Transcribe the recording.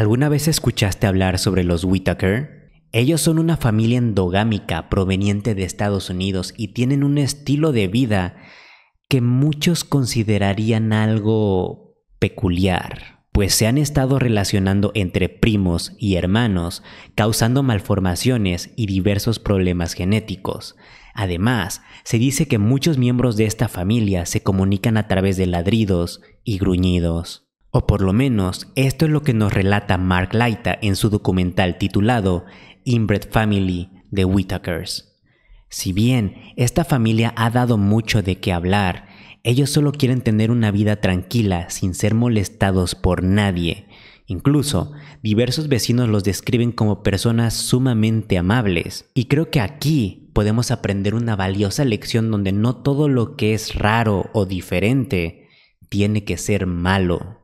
¿Alguna vez escuchaste hablar sobre los Whittaker? Ellos son una familia endogámica proveniente de Estados Unidos y tienen un estilo de vida que muchos considerarían algo peculiar, pues se han estado relacionando entre primos y hermanos, causando malformaciones y diversos problemas genéticos. Además, se dice que muchos miembros de esta familia se comunican a través de ladridos y gruñidos. O por lo menos esto es lo que nos relata Mark Laita en su documental titulado Inbred Family de Whitakers. Si bien esta familia ha dado mucho de qué hablar, ellos solo quieren tener una vida tranquila sin ser molestados por nadie. Incluso, diversos vecinos los describen como personas sumamente amables. Y creo que aquí podemos aprender una valiosa lección donde no todo lo que es raro o diferente tiene que ser malo.